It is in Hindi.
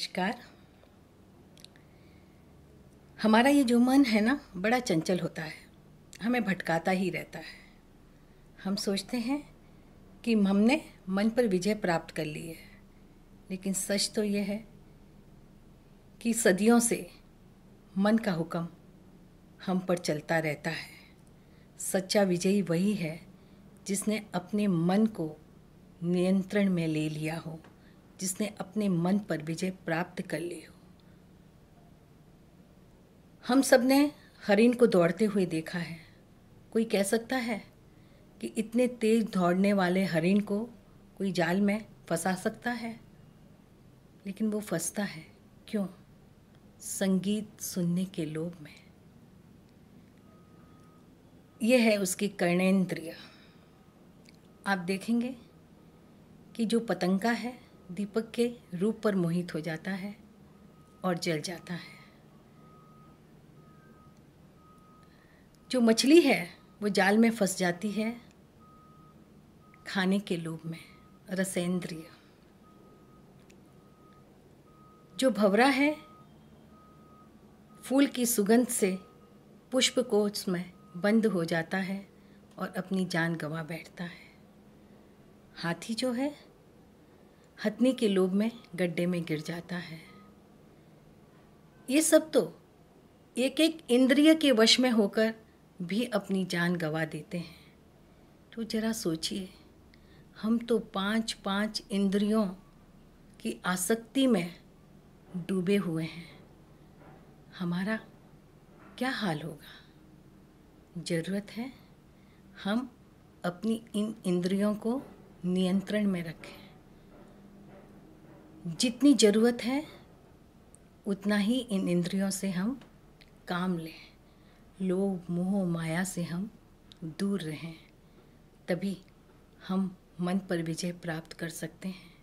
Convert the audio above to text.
नमस्कार हमारा ये जो मन है ना बड़ा चंचल होता है हमें भटकाता ही रहता है हम सोचते हैं कि हमने मन पर विजय प्राप्त कर ली है लेकिन सच तो ये है कि सदियों से मन का हुक्म हम पर चलता रहता है सच्चा विजयी वही है जिसने अपने मन को नियंत्रण में ले लिया हो जिसने अपने मन पर विजय प्राप्त कर ली हो हम सब ने हरिन को दौड़ते हुए देखा है कोई कह सकता है कि इतने तेज दौड़ने वाले हरिन को कोई जाल में फंसा सकता है लेकिन वो फंसता है क्यों संगीत सुनने के लोभ में ये है उसकी कर्णेन्द्रिया आप देखेंगे कि जो पतंगा है दीपक के रूप पर मोहित हो जाता है और जल जाता है जो मछली है वो जाल में फंस जाती है खाने के लोभ में रसेंद्रिय जो भवरा है फूल की सुगंध से पुष्प कोच में बंद हो जाता है और अपनी जान गंवा बैठता है हाथी जो है हथनी के लोभ में गड्ढे में गिर जाता है ये सब तो एक एक इंद्रिय के वश में होकर भी अपनी जान गवा देते हैं तो जरा सोचिए हम तो पांच पांच इंद्रियों की आसक्ति में डूबे हुए हैं हमारा क्या हाल होगा ज़रूरत है हम अपनी इन इंद्रियों को नियंत्रण में रखें जितनी ज़रूरत है उतना ही इन इंद्रियों से हम काम लें लोभ मोह माया से हम दूर रहें तभी हम मन पर विजय प्राप्त कर सकते हैं